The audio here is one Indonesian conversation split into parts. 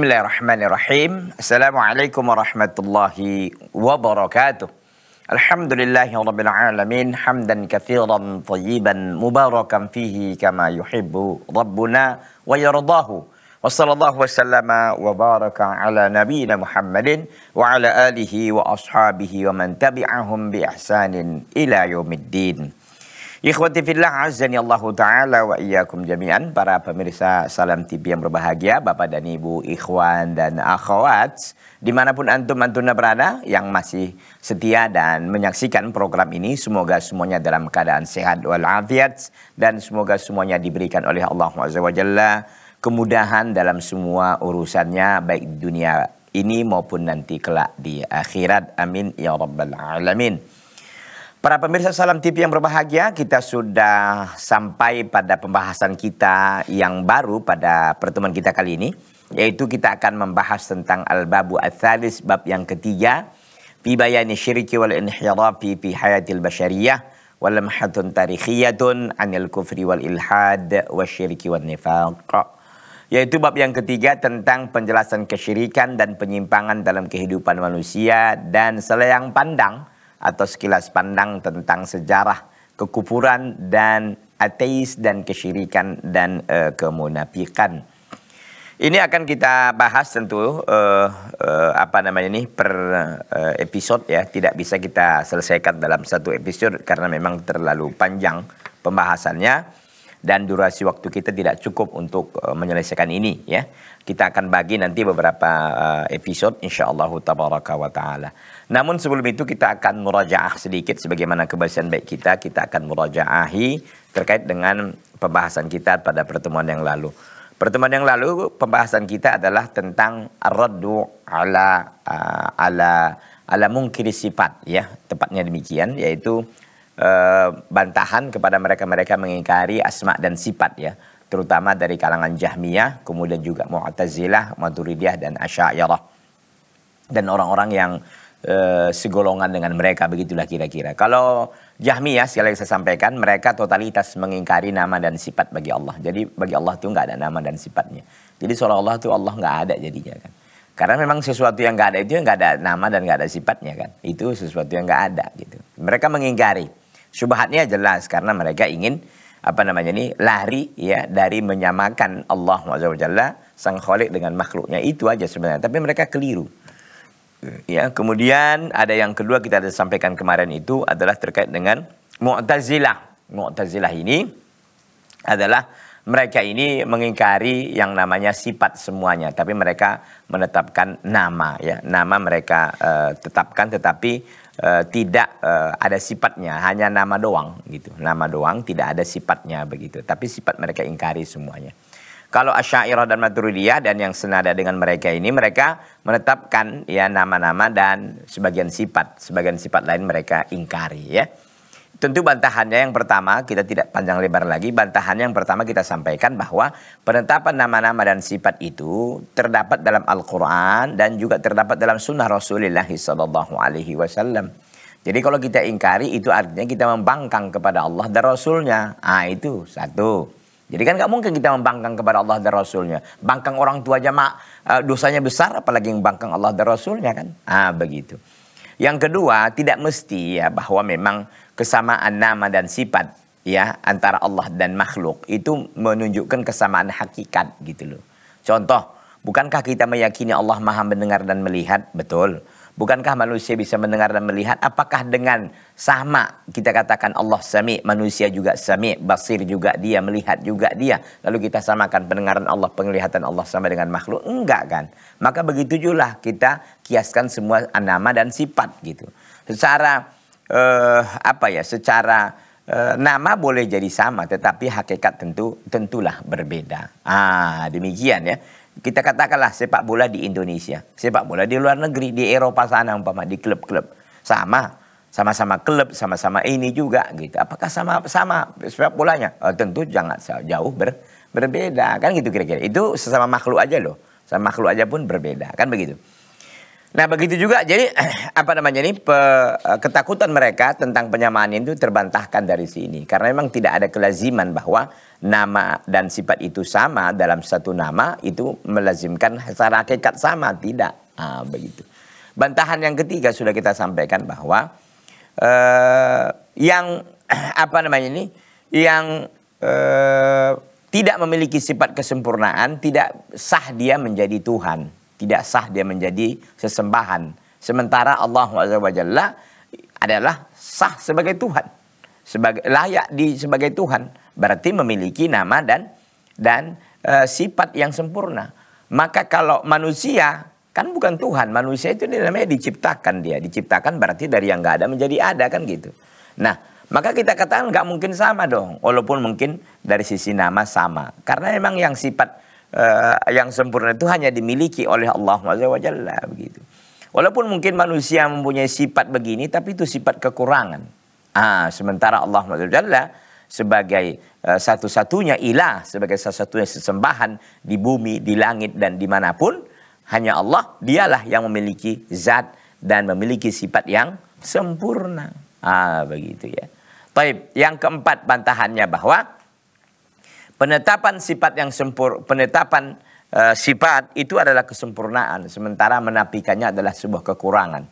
بسم الله الرحمن الرحيم السلام عليكم ورحمة الله وبركاته الحمد لله رب العالمين حمدا كثيرا طيبا مباركا فيه كما يحب ربنا ويرضاه وصلى الله وسلم وبارك على نبينا محمد وعلى آله وأصحابه ومن تبعهم بإحسان إلى يوم الدين Ikhwati fillah azani Allah ta'ala wa iyyakum jami'an Para pemirsa Salam TV yang berbahagia Bapak dan Ibu, Ikhwan dan Akhwat Dimanapun Antum Antuna berada Yang masih setia dan menyaksikan program ini Semoga semuanya dalam keadaan sehat walafiat Dan semoga semuanya diberikan oleh Allah Jalla Kemudahan dalam semua urusannya Baik dunia ini maupun nanti kelak di akhirat Amin Ya Rabbal Alamin Para pemirsa Salam TV yang berbahagia, kita sudah sampai pada pembahasan kita yang baru pada pertemuan kita kali ini, yaitu kita akan membahas tentang Al-Babu Al-Thalis, bab yang ketiga, fi bayani syiriki wal inhirafi fi hayatil basyariyah wal tarikhiyatun anil kufri wal ilhad wa syiriki wal nifaq. Yaitu bab yang ketiga tentang penjelasan kesyirikan dan penyimpangan dalam kehidupan manusia dan selayang pandang atau sekilas pandang tentang sejarah kekufuran dan ateis dan kesyirikan dan uh, kemunafikan. Ini akan kita bahas tentu uh, uh, apa namanya ini per uh, episode ya, tidak bisa kita selesaikan dalam satu episode karena memang terlalu panjang pembahasannya dan durasi waktu kita tidak cukup untuk uh, menyelesaikan ini ya. Kita akan bagi nanti beberapa uh, episode insyaallah tabaraka wa taala. Namun sebelum itu kita akan murajaah sedikit sebagaimana kebiasaan baik kita, kita akan murajaahi terkait dengan pembahasan kita pada pertemuan yang lalu. Pertemuan yang lalu pembahasan kita adalah tentang raddu ala uh, ala ala mungkiri sifat ya, tepatnya demikian yaitu uh, bantahan kepada mereka-mereka mengingkari asma dan sifat ya terutama dari kalangan Jahmiyah, kemudian juga Mu'tazilah, Maturidiyah dan Asy'ariyah. Dan orang-orang yang e, segolongan dengan mereka begitulah kira-kira. Kalau Jahmiyah sekali lagi saya sampaikan mereka totalitas mengingkari nama dan sifat bagi Allah. Jadi bagi Allah itu nggak ada nama dan sifatnya. Jadi seolah Allah itu Allah nggak ada jadinya kan. Karena memang sesuatu yang nggak ada itu nggak ada nama dan nggak ada sifatnya kan. Itu sesuatu yang nggak ada gitu. Mereka mengingkari. Subhatnya jelas karena mereka ingin apa namanya ini lari ya dari menyamakan Allah Subhanahu sang khalik dengan makhluknya itu aja sebenarnya. Tapi mereka keliru. Ya, kemudian ada yang kedua kita ada sampaikan kemarin itu adalah terkait dengan Mu'tazilah. Mu'tazilah ini adalah mereka ini mengingkari yang namanya sifat semuanya, tapi mereka menetapkan nama ya. Nama mereka uh, tetapkan tetapi uh, tidak uh, ada sifatnya, hanya nama doang gitu. Nama doang tidak ada sifatnya begitu, tapi sifat mereka ingkari semuanya. Kalau Asyairah dan Maturidiyah dan yang senada dengan mereka ini mereka menetapkan ya nama-nama dan sebagian sifat, sebagian sifat lain mereka ingkari ya. Tentu bantahannya yang pertama kita tidak panjang lebar lagi. Bantahannya yang pertama kita sampaikan bahwa penetapan nama-nama dan sifat itu terdapat dalam Al-Quran dan juga terdapat dalam Sunnah Rasulullah Sallallahu Alaihi Wasallam. Jadi kalau kita ingkari itu artinya kita membangkang kepada Allah dan Rasulnya. Ah itu satu. Jadi kan nggak mungkin kita membangkang kepada Allah dan Rasulnya. Bangkang orang tua aja mak, eh, dosanya besar apalagi yang bangkang Allah dan Rasulnya kan. Ah begitu. Yang kedua tidak mesti ya bahwa memang kesamaan nama dan sifat ya antara Allah dan makhluk itu menunjukkan kesamaan hakikat gitu loh. Contoh, bukankah kita meyakini Allah Maha mendengar dan melihat? Betul. Bukankah manusia bisa mendengar dan melihat? Apakah dengan sama kita katakan Allah sami, manusia juga sami, basir juga dia, melihat juga dia. Lalu kita samakan pendengaran Allah, penglihatan Allah sama dengan makhluk? Enggak kan? Maka begitu juga kita kiaskan semua nama dan sifat gitu. Secara eh, apa ya? Secara eh, nama boleh jadi sama, tetapi hakikat tentu tentulah berbeda. Ah, demikian ya kita katakanlah sepak bola di Indonesia, sepak bola di luar negeri, di Eropa sana umpama di klub-klub sama, sama-sama klub, sama-sama ini juga gitu. Apakah sama sama sepak bolanya? Oh, tentu jangan jauh ber, berbeda kan gitu kira-kira. Itu sesama makhluk aja loh, sama makhluk aja pun berbeda kan begitu. Nah begitu juga jadi apa namanya ini pe, eh, ketakutan mereka tentang penyamaan itu terbantahkan dari sini karena memang tidak ada kelaziman bahwa nama dan sifat itu sama dalam satu nama itu melazimkan secara hakikat sama tidak Nah, begitu. Bantahan yang ketiga sudah kita sampaikan bahwa eh, yang apa namanya ini yang eh, tidak memiliki sifat kesempurnaan tidak sah dia menjadi Tuhan tidak sah dia menjadi sesembahan. Sementara Allah SWT adalah sah sebagai Tuhan, sebagai layak di sebagai Tuhan, berarti memiliki nama dan dan e, sifat yang sempurna. Maka kalau manusia kan bukan Tuhan, manusia itu namanya diciptakan dia, diciptakan berarti dari yang enggak ada menjadi ada kan gitu. Nah, maka kita katakan nggak mungkin sama dong, walaupun mungkin dari sisi nama sama, karena memang yang sifat Eh, yang sempurna itu hanya dimiliki oleh Allah Wajalla begitu. Walaupun mungkin manusia mempunyai sifat begini tapi itu sifat kekurangan. Ah, sementara Allah Wajalla sebagai uh, satu-satunya ilah, sebagai satu-satunya sesembahan di bumi, di langit dan dimanapun hanya Allah dialah yang memiliki zat dan memiliki sifat yang sempurna. Ah, begitu ya. Taib, yang keempat bantahannya bahwa penetapan sifat yang sempur, penetapan e, sifat itu adalah kesempurnaan, sementara menapikannya adalah sebuah kekurangan.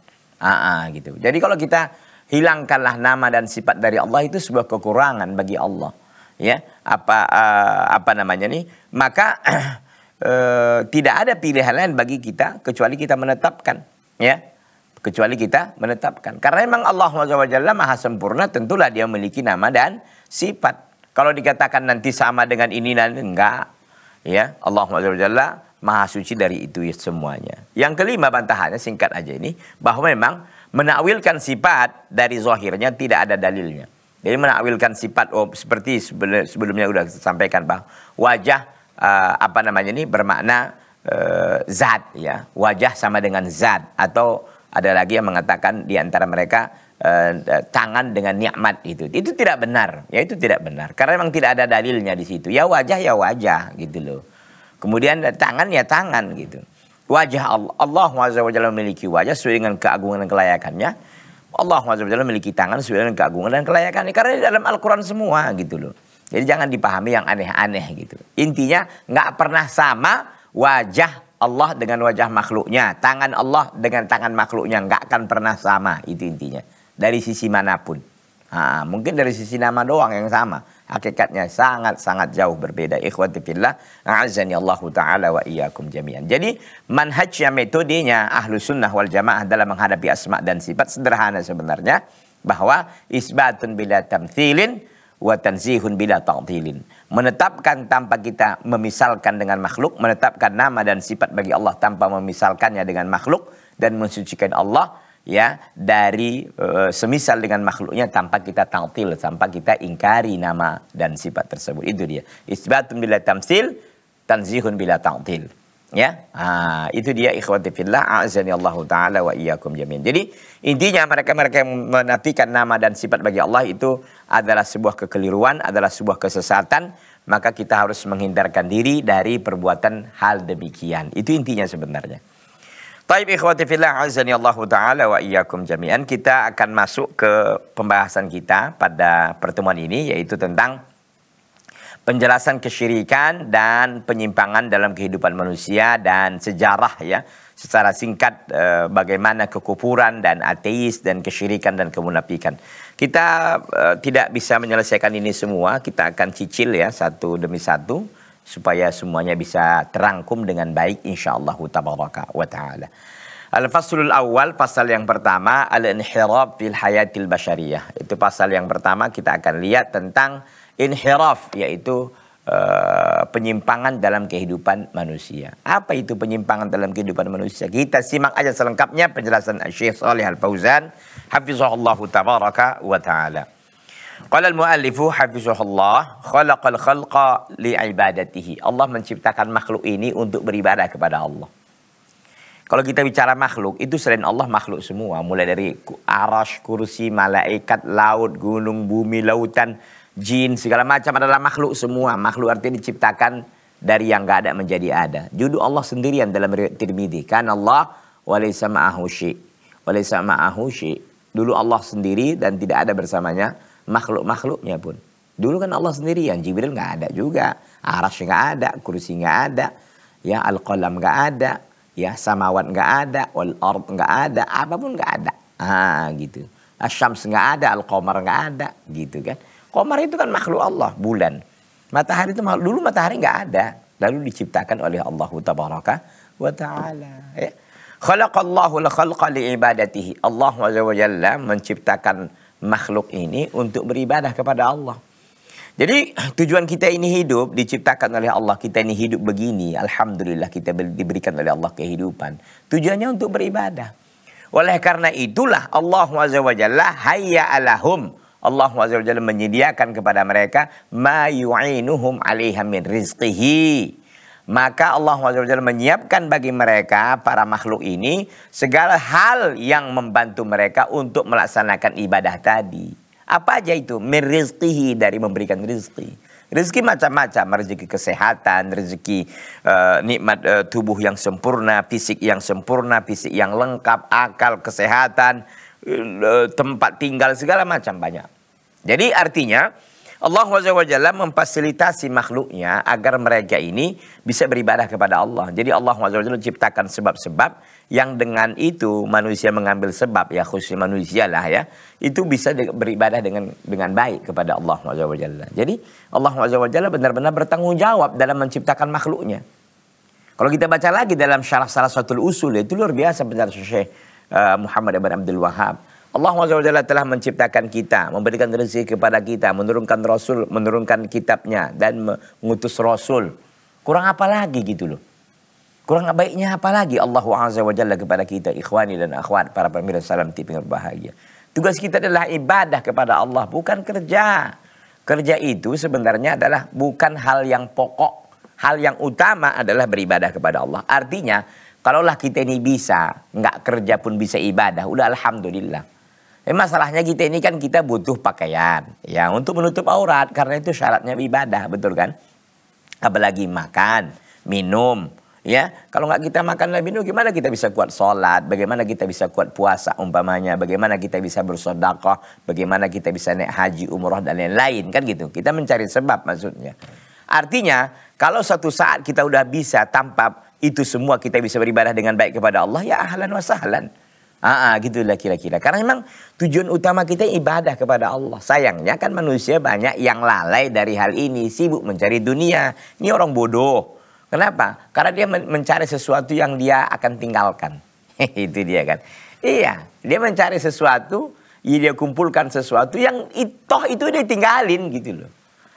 Ah, ah, gitu. Jadi kalau kita hilangkanlah nama dan sifat dari Allah itu sebuah kekurangan bagi Allah. Ya, apa e, apa namanya nih? Maka e, tidak ada pilihan lain bagi kita kecuali kita menetapkan, ya. Kecuali kita menetapkan. Karena memang Allah SWT maha sempurna, tentulah dia memiliki nama dan sifat. Kalau dikatakan nanti sama dengan ini nanti enggak. Ya, Allah Jalla Maha suci dari itu ya semuanya. Yang kelima bantahannya singkat aja ini bahwa memang menakwilkan sifat dari zahirnya tidak ada dalilnya. Jadi menakwilkan sifat oh, seperti sebelumnya sudah sampaikan bahwa wajah uh, apa namanya ini bermakna uh, zat ya, wajah sama dengan zat atau ada lagi yang mengatakan di antara mereka Eh, eh, tangan dengan nikmat itu. Itu tidak benar, ya itu tidak benar. Karena memang tidak ada dalilnya di situ. Ya wajah ya wajah gitu loh. Kemudian eh, tangan ya tangan gitu. Wajah Allah, Allah Wajalla memiliki wajah sesuai dengan keagungan dan kelayakannya. Allah Wajalla memiliki tangan sesuai dengan keagungan dan kelayakannya. Karena di dalam Al-Quran semua gitu loh. Jadi jangan dipahami yang aneh-aneh gitu. Intinya nggak pernah sama wajah Allah dengan wajah makhluknya. Tangan Allah dengan tangan makhluknya. Nggak akan pernah sama. Itu intinya dari sisi manapun. Ha, mungkin dari sisi nama doang yang sama. Hakikatnya sangat-sangat jauh berbeda. Ikhwati fillah, a'azani Allah ta'ala wa iyakum jami'an. Jadi manhajnya metodenya ahlu sunnah wal jamaah dalam menghadapi asma dan sifat sederhana sebenarnya. Bahwa isbatun bila tamthilin wa tanzihun bila ta'thilin. Menetapkan tanpa kita memisalkan dengan makhluk, menetapkan nama dan sifat bagi Allah tanpa memisalkannya dengan makhluk dan mensucikan Allah ya dari e, semisal dengan makhluknya tanpa kita tangtil tanpa kita ingkari nama dan sifat tersebut itu dia isbatun bila tamsil tanzihun bila tangtil ya ah, itu dia ikhwati fillah azani Allah taala wa iyyakum jamin jadi intinya mereka mereka yang menafikan nama dan sifat bagi Allah itu adalah sebuah kekeliruan adalah sebuah kesesatan maka kita harus menghindarkan diri dari perbuatan hal demikian itu intinya sebenarnya Taib ikhwati fillah azani Allahu taala wa iyyakum jami'an. Kita akan masuk ke pembahasan kita pada pertemuan ini yaitu tentang penjelasan kesyirikan dan penyimpangan dalam kehidupan manusia dan sejarah ya. Secara singkat eh, bagaimana kekupuran dan ateis dan kesyirikan dan kemunafikan. Kita eh, tidak bisa menyelesaikan ini semua, kita akan cicil ya satu demi satu supaya semuanya bisa terangkum dengan baik insyaallah tabaraka wa taala. Al-faslul awal pasal yang pertama al-inhiraf fil hayatil basyariyah. Itu pasal yang pertama kita akan lihat tentang inhiraf yaitu uh, penyimpangan dalam kehidupan manusia. Apa itu penyimpangan dalam kehidupan manusia? Kita simak aja selengkapnya penjelasan Syekh Shalih Al-Fauzan hafizahullahu tabaraka wa taala. Qala al-muallifu hafizahullah khalaqal khalqa li'ibadatihi. Allah menciptakan makhluk ini untuk beribadah kepada Allah. Kalau kita bicara makhluk, itu selain Allah makhluk semua. Mulai dari arash, kursi, malaikat, laut, gunung, bumi, lautan, jin, segala macam adalah makhluk semua. Makhluk artinya diciptakan dari yang gak ada menjadi ada. Judul Allah sendirian dalam riwayat Tirmidzi. Kan Allah walaysa ma'ahu syi. Walaysa ma'ahu syi. Dulu Allah sendiri dan tidak ada bersamanya makhluk-makhluknya pun. Dulu kan Allah sendirian, Jibril nggak ada juga, Arash nggak ada, kursi nggak ada, ya Al-Qalam nggak ada, ya Samawat nggak ada, Wal Ard nggak ada, apapun nggak ada. Ah gitu. Asyams nggak ada, Al-Qamar nggak ada, gitu kan. Qamar itu kan makhluk Allah, bulan. Matahari itu makhluk. Dulu matahari nggak ada, lalu diciptakan oleh Allah Tabaraka wa taala ya. Khalaqallahu al-khalqa li ibadatihi. Allah Azza wa Jalla menciptakan makhluk ini untuk beribadah kepada Allah. Jadi tujuan kita ini hidup diciptakan oleh Allah. Kita ini hidup begini. Alhamdulillah kita diberikan oleh Allah kehidupan. Tujuannya untuk beribadah. Oleh karena itulah Allah Jalla hayya alahum. Allah Jalla menyediakan kepada mereka ma yu'inuhum alaiha min rizqihi. Maka Allah SWT menyiapkan bagi mereka para makhluk ini segala hal yang membantu mereka untuk melaksanakan ibadah tadi. Apa aja itu? Merizkihi dari memberikan rizki. Rezeki macam-macam, rezeki kesehatan, rezeki uh, nikmat uh, tubuh yang sempurna, fisik yang sempurna, fisik yang lengkap, akal, kesehatan, uh, tempat tinggal segala macam banyak. Jadi artinya Allah SWT memfasilitasi makhluknya agar mereka ini bisa beribadah kepada Allah. Jadi Allah SWT ciptakan sebab-sebab yang dengan itu manusia mengambil sebab ya khusus manusia lah ya itu bisa beribadah dengan dengan baik kepada Allah SWT. Jadi Allah SWT benar-benar bertanggung jawab dalam menciptakan makhluknya. Kalau kita baca lagi dalam syarah salah satu usul itu luar biasa benar Syekh eh, Muhammad Ibn Abdul Wahab Allah SWT telah menciptakan kita, memberikan rezeki kepada kita, menurunkan Rasul, menurunkan kitabnya, dan mengutus Rasul. Kurang apa lagi gitu loh. Kurang baiknya apa lagi Allah SWT kepada kita, ikhwani dan akhwat, para pemirsa salam TV berbahagia. Tugas kita adalah ibadah kepada Allah, bukan kerja. Kerja itu sebenarnya adalah bukan hal yang pokok. Hal yang utama adalah beribadah kepada Allah. Artinya, kalaulah kita ini bisa, nggak kerja pun bisa ibadah, udah alhamdulillah. Eh, masalahnya kita ini kan kita butuh pakaian ya untuk menutup aurat karena itu syaratnya ibadah betul kan? Apalagi makan, minum, ya kalau nggak kita makan dan minum gimana kita bisa kuat sholat bagaimana kita bisa kuat puasa umpamanya bagaimana kita bisa bersodakoh bagaimana kita bisa naik haji umroh dan lain-lain kan gitu kita mencari sebab maksudnya artinya kalau satu saat kita udah bisa tanpa itu semua kita bisa beribadah dengan baik kepada Allah ya ahlan wa sahlan Ah, ah gitulah kira-kira. Karena memang tujuan utama kita ibadah kepada Allah. Sayangnya kan manusia banyak yang lalai dari hal ini, sibuk mencari dunia. Ini orang bodoh. Kenapa? Karena dia mencari sesuatu yang dia akan tinggalkan. itu dia kan. Iya, dia mencari sesuatu, ya dia kumpulkan sesuatu yang toh itu dia tinggalin gitu loh.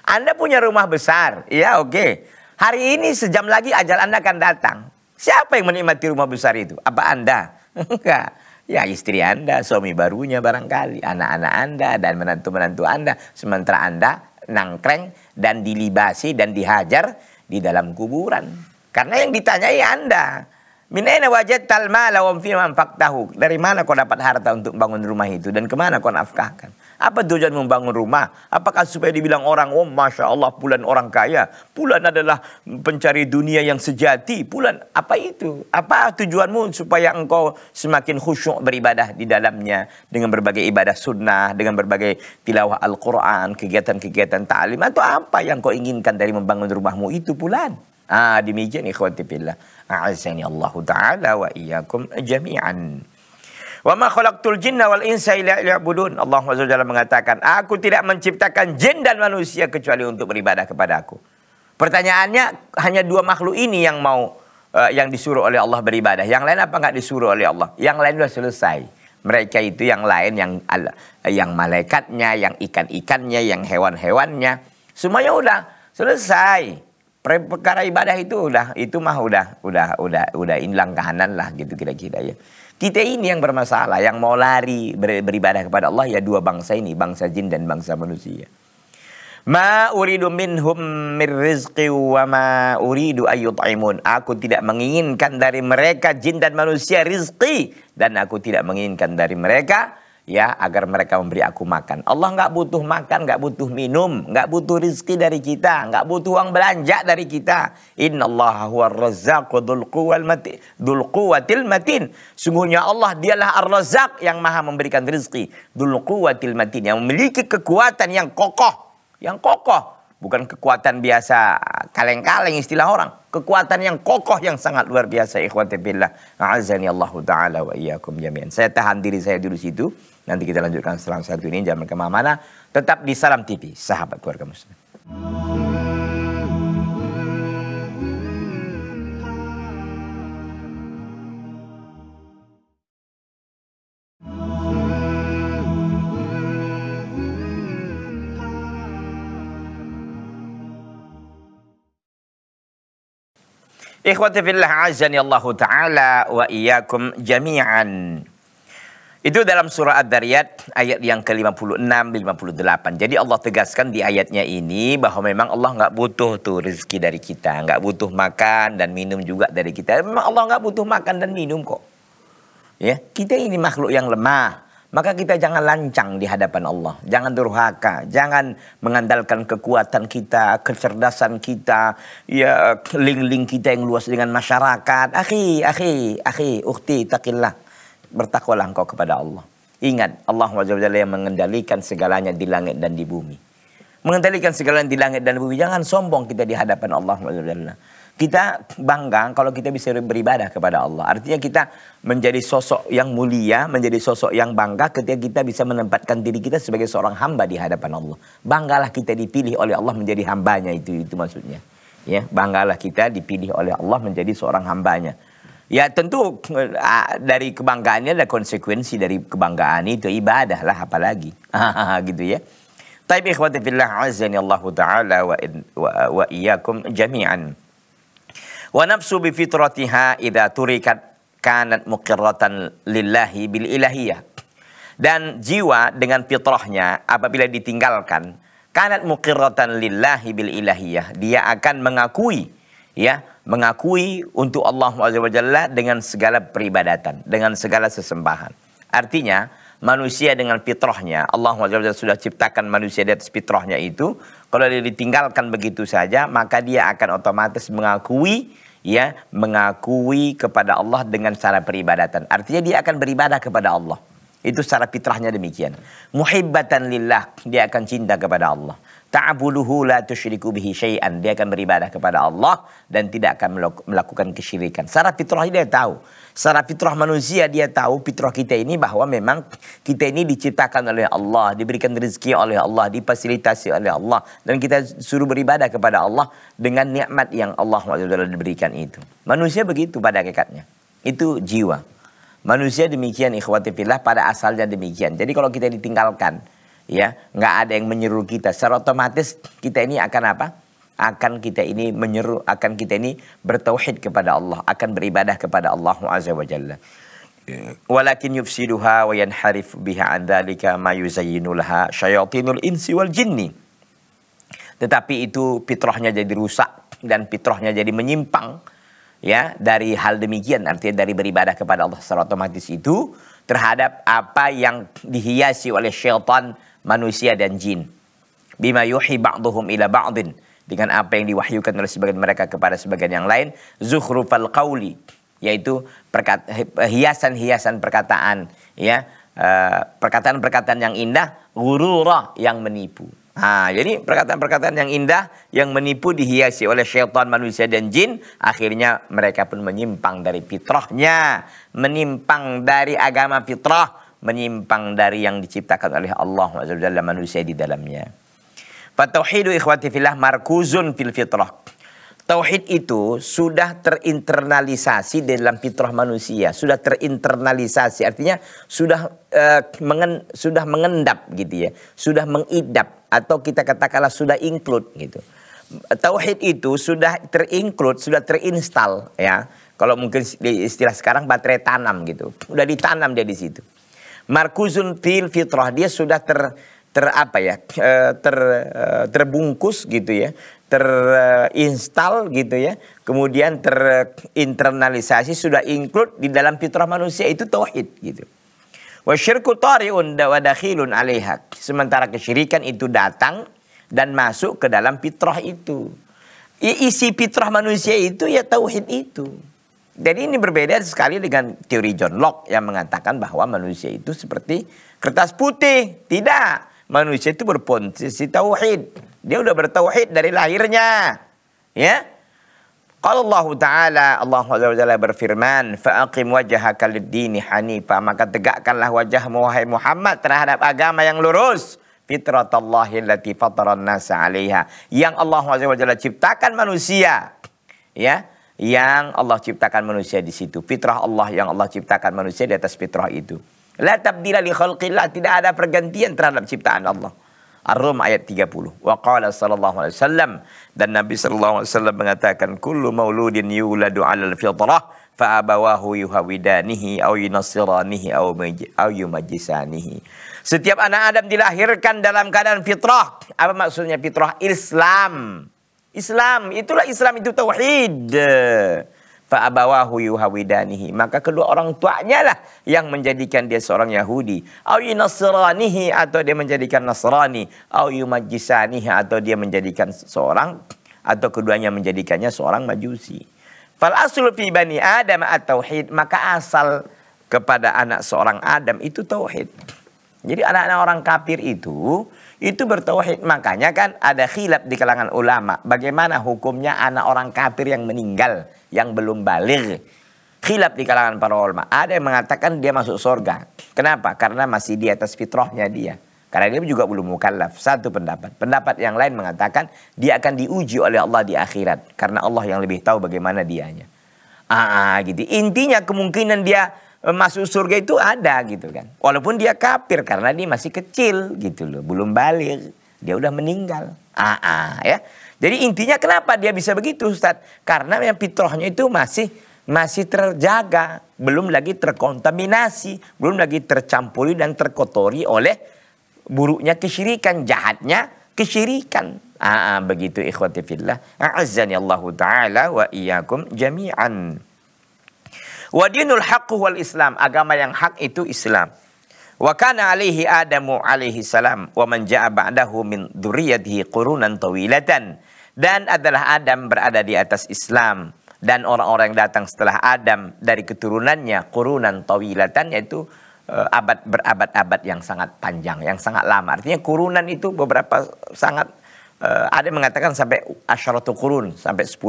Anda punya rumah besar, ya oke. Okay. Hari ini sejam lagi ajal Anda akan datang. Siapa yang menikmati rumah besar itu? Apa Anda? Enggak. Ya istri Anda, suami barunya barangkali, anak-anak Anda dan menantu-menantu Anda. Sementara Anda nangkreng dan dilibasi dan dihajar di dalam kuburan. Karena yang ditanyai Anda. Minaina wajad talmala firman tahu. Dari mana kau dapat harta untuk bangun rumah itu dan kemana kau nafkahkan? Apa tujuan membangun rumah? Apakah supaya dibilang orang, oh Masya Allah bulan orang kaya. bulan adalah pencari dunia yang sejati. Bulan apa itu? Apa tujuanmu supaya engkau semakin khusyuk beribadah di dalamnya. Dengan berbagai ibadah sunnah, dengan berbagai tilawah Al-Quran, kegiatan-kegiatan ta'lim. Atau apa yang kau inginkan dari membangun rumahmu itu bulan? Ah demikian ikhwati billah. A'azani Allah Ta'ala wa iyakum jami'an. Wa ma khalaqtul jinna wal insa illa liya'budun. Allah Subhanahu mengatakan, aku tidak menciptakan jin dan manusia kecuali untuk beribadah kepada aku. Pertanyaannya hanya dua makhluk ini yang mau uh, yang disuruh oleh Allah beribadah. Yang lain apa nggak disuruh oleh Allah? Yang lain sudah selesai. Mereka itu yang lain yang eh, yang malaikatnya, yang ikan-ikannya, yang hewan-hewannya. Semuanya udah selesai perkara ibadah itu udah itu mah udah udah udah udah inlang kahanan lah gitu kira-kira ya. Kita ini yang bermasalah, yang mau lari ber, beribadah kepada Allah ya dua bangsa ini, bangsa jin dan bangsa manusia. Ma uridu minhum mir rizqi wa ma uridu ayut'imun. Aku tidak menginginkan dari mereka jin dan manusia rizki dan aku tidak menginginkan dari mereka ya agar mereka memberi aku makan. Allah nggak butuh makan, nggak butuh minum, nggak butuh rizki dari kita, nggak butuh uang belanja dari kita. Inna Allah huwar razzaqu matin. Sungguhnya Allah dialah ar-razzaq yang maha memberikan rizki. Dzul quwwatil matin yang memiliki kekuatan yang kokoh, yang kokoh. Bukan kekuatan biasa kaleng-kaleng istilah orang. Kekuatan yang kokoh yang sangat luar biasa ikhwati billah. Azani Allah taala wa iyyakum jami'an. Saya tahan diri saya dulu situ. Nanti kita lanjutkan selang satu ini jangan kemana-mana. Tetap di Salam TV, sahabat keluarga muslim. Ikhwati fillah azani Allah ta'ala wa iyakum jami'an. Itu dalam surah Ad-Dariyat ayat yang ke-56 58. Jadi Allah tegaskan di ayatnya ini bahwa memang Allah nggak butuh tuh rezeki dari kita, nggak butuh makan dan minum juga dari kita. Memang Allah nggak butuh makan dan minum kok. Ya, kita ini makhluk yang lemah. Maka kita jangan lancang di hadapan Allah. Jangan durhaka. Jangan mengandalkan kekuatan kita, kecerdasan kita, ya link-link kita yang luas dengan masyarakat. Akhi, akhi, akhi, ukti, takillah bertakwalah engkau kepada Allah. Ingat Allah SWT yang mengendalikan segalanya di langit dan di bumi. Mengendalikan segalanya di langit dan di bumi. Jangan sombong kita di hadapan Allah SWT. Kita bangga kalau kita bisa beribadah kepada Allah. Artinya kita menjadi sosok yang mulia, menjadi sosok yang bangga ketika kita bisa menempatkan diri kita sebagai seorang hamba di hadapan Allah. Banggalah kita dipilih oleh Allah menjadi hambanya itu itu maksudnya. Ya, banggalah kita dipilih oleh Allah menjadi seorang hambanya. Ya tentu eh, ah, dari kebanggaannya ada konsekuensi dari kebanggaan itu ibadah lah apalagi gitu ya. Tapi ikhwati fillah azani Allah taala wa, wa, wa iyyakum jami'an. Wa nafsu bi fitratiha idza turikat kanat muqirratan lillahi bil ilahiyah. Dan jiwa dengan fitrahnya apabila ditinggalkan kanat muqirratan lillahi bil ilahiyah, dia akan mengakui ya mengakui untuk Allah SWT dengan segala peribadatan, dengan segala sesembahan. Artinya, manusia dengan fitrahnya, Allah SWT sudah ciptakan manusia di atas fitrahnya itu, kalau dia ditinggalkan begitu saja, maka dia akan otomatis mengakui ya mengakui kepada Allah dengan cara peribadatan. Artinya dia akan beribadah kepada Allah. Itu secara fitrahnya demikian. Muhibbatan lillah, dia akan cinta kepada Allah ta'buluhu la tusyriku bihi syai'an. Dia akan beribadah kepada Allah dan tidak akan melakukan kesyirikan. Secara fitrah dia tahu. Secara fitrah manusia dia tahu fitrah kita ini bahwa memang kita ini diciptakan oleh Allah, diberikan rezeki oleh Allah, difasilitasi oleh Allah dan kita suruh beribadah kepada Allah dengan nikmat yang Allah SWT diberikan itu. Manusia begitu pada hakikatnya. Itu jiwa. Manusia demikian ikhwati fillah pada asalnya demikian. Jadi kalau kita ditinggalkan ya nggak ada yang menyeru kita secara otomatis kita ini akan apa akan kita ini menyeru akan kita ini bertauhid kepada Allah akan beribadah kepada Allah azza wa jalla walakin yufsiduha wa yanharif biha an dhalika ma yuzayyinulha syayatinul insi wal jinni tetapi itu fitrahnya jadi rusak dan fitrahnya jadi menyimpang ya dari hal demikian artinya dari beribadah kepada Allah secara otomatis itu terhadap apa yang dihiasi oleh syaitan manusia dan jin. Bima yuhi ba'duhum ila ba'din. Dengan apa yang diwahyukan oleh sebagian mereka kepada sebagian yang lain. Zuhrufal qawli. Yaitu hiasan-hiasan perkataan. ya eh, Perkataan-perkataan yang indah. Gurura yang menipu. Nah, jadi perkataan-perkataan yang indah, yang menipu dihiasi oleh syaitan manusia dan jin, akhirnya mereka pun menyimpang dari fitrahnya, menimpang dari agama fitrah, menyimpang dari yang diciptakan oleh Allah dalam manusia di dalamnya. Fatauhidu ikhwati filah markuzun fil fitrah. Tauhid itu sudah terinternalisasi di dalam fitrah manusia, sudah terinternalisasi artinya sudah uh, mengen, sudah mengendap gitu ya, sudah mengidap atau kita katakanlah sudah include gitu. Tauhid itu sudah terinclude, sudah terinstal ya. Kalau mungkin istilah sekarang baterai tanam gitu, udah ditanam dia di situ markuzun fil fitrah dia sudah ter ter apa ya eh, ter eh, terbungkus gitu ya terinstal eh, gitu ya kemudian terinternalisasi sudah include di dalam fitrah manusia itu tauhid gitu wa syirku tariun wa dakhilun sementara kesyirikan itu datang dan masuk ke dalam fitrah itu isi fitrah manusia itu ya tauhid itu jadi ini berbeda sekali dengan teori John Locke yang mengatakan bahwa manusia itu seperti kertas putih. Tidak, manusia itu berposisi tauhid. Dia udah bertauhid dari lahirnya. Ya. Kalau Allah Ta'ala, Allah Ta'ala berfirman, Fa'aqim وَجَهَكَ لِدِّينِ Maka tegakkanlah wajahmu, wahai Muhammad, terhadap agama yang lurus. Fitratallahi lati fataran nasa alaiha. Yang Allah Ta'ala ciptakan manusia. Ya yang Allah ciptakan manusia di situ. Fitrah Allah yang Allah ciptakan manusia di atas fitrah itu. La tabdila li khalqillah, tidak ada pergantian terhadap ciptaan Allah. Ar-Rum ayat 30. Wa qala sallallahu alaihi wasallam dan Nabi sallallahu alaihi wasallam mengatakan kullu mauludin yuladu 'alal fitrah fa abawahu yuhawidanihi aw yunasiranihi aw aw yumajisanihi. Setiap anak Adam dilahirkan dalam keadaan fitrah. Apa maksudnya fitrah? Islam. Islam. Itulah Islam itu tauhid. Fa abawahu yuhawidanihi. Maka kedua orang tuanya lah yang menjadikan dia seorang Yahudi. Au yunasranihi atau dia menjadikan Nasrani. Au yumajisanihi atau dia menjadikan seorang atau keduanya menjadikannya seorang Majusi. Fal aslu fi bani Adam at tauhid maka asal kepada anak seorang Adam itu tauhid. Jadi anak-anak orang kafir itu itu bertauhid. Makanya kan ada khilaf di kalangan ulama. Bagaimana hukumnya anak orang kafir yang meninggal, yang belum balik. Khilaf di kalangan para ulama. Ada yang mengatakan dia masuk surga. Kenapa? Karena masih di atas fitrahnya dia. Karena dia juga belum mukallaf. Satu pendapat. Pendapat yang lain mengatakan dia akan diuji oleh Allah di akhirat. Karena Allah yang lebih tahu bagaimana dianya. Ah, ah gitu. Intinya kemungkinan dia Eh, masuk surga itu ada gitu kan. Walaupun dia kafir karena dia masih kecil gitu loh, belum balik, dia udah meninggal. Ah, ah ya. Jadi intinya kenapa dia bisa begitu Ustaz? Karena yang fitrahnya itu masih masih terjaga, belum lagi terkontaminasi, belum lagi tercampuri dan terkotori oleh buruknya kesyirikan, jahatnya kesyirikan. Ah, ah begitu ikhwati fillah. A'azzani Allah taala wa iyyakum jami'an. Wa dinul haqqu wal Islam. Agama yang hak itu Islam. Wa kana alaihi Adamu alaihi salam wa man ja'a ba'dahu min dzurriyyatihi qurunan tawilatan. Dan adalah Adam berada di atas Islam dan orang-orang yang datang setelah Adam dari keturunannya kurunan tawilatan yaitu eh, abad berabad-abad yang sangat panjang, yang sangat lama. Artinya kurunan itu beberapa sangat eh, ada yang mengatakan sampai asyaratu kurun, sampai 10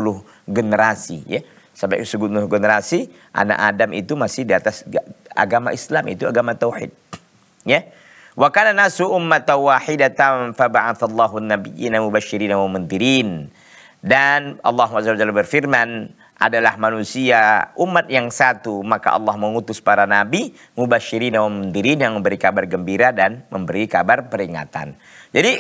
generasi ya sampai ke seluruh generasi anak Adam itu masih di atas agama Islam itu agama tauhid. Ya. Wa kana nasu ummatan wahidatan fa ba'athallahu an-nabiyyina mubasysyirin wa mundzirin. Dan Allah Subhanahu berfirman adalah manusia umat yang satu maka Allah mengutus para nabi mubasysyirin wa mundzirin yang memberi kabar gembira dan memberi kabar peringatan. Jadi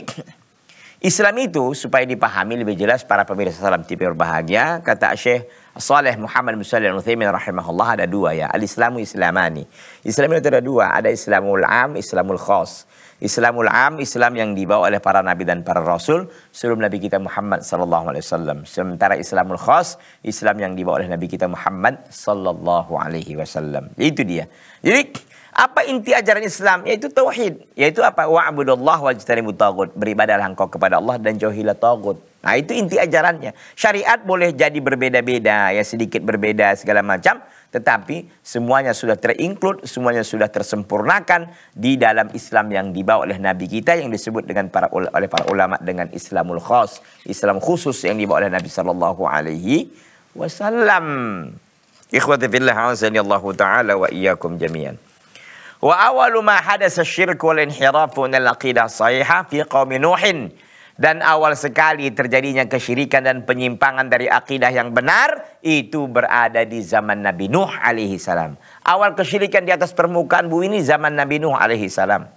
Islam itu supaya dipahami lebih jelas para pemirsa salam tipe berbahagia kata Syekh Saleh Muhammad bin Shalih Al-Utsaimin rahimahullah ada dua ya. Al-Islamu Islamani. Islam itu ada dua, ada Islamul Am, Islamul Khas. Islamul Am, Islam yang dibawa oleh para nabi dan para rasul sebelum nabi kita Muhammad sallallahu alaihi wasallam. Sementara Islamul Khas, Islam yang dibawa oleh nabi kita Muhammad sallallahu alaihi wasallam. Itu dia. Jadi apa inti ajaran Islam? Yaitu tauhid. Yaitu apa? Wa'budullah wajtanibut tagut. beribadah engkau kepada Allah dan jauhilah tagut. Nah, itu inti ajarannya. Syariat boleh jadi berbeda-beda, ya sedikit berbeda segala macam, tetapi semuanya sudah terinklud, semuanya sudah tersempurnakan di dalam Islam yang dibawa oleh nabi kita yang disebut dengan para oleh para ulama dengan Islamul Khos, Islam khusus yang dibawa oleh Nabi sallallahu alaihi wasallam. Ikhwati fillah, Allah taala wa iyyakum jami'an ma ما syirku wal inhirafu nal aqidah الصحيحة fi qawmi nuhin. dan awal sekali terjadinya kesyirikan dan penyimpangan dari akidah yang benar itu berada di zaman Nabi Nuh alaihi salam. Awal kesyirikan di atas permukaan bumi ini zaman Nabi Nuh alaihi salam.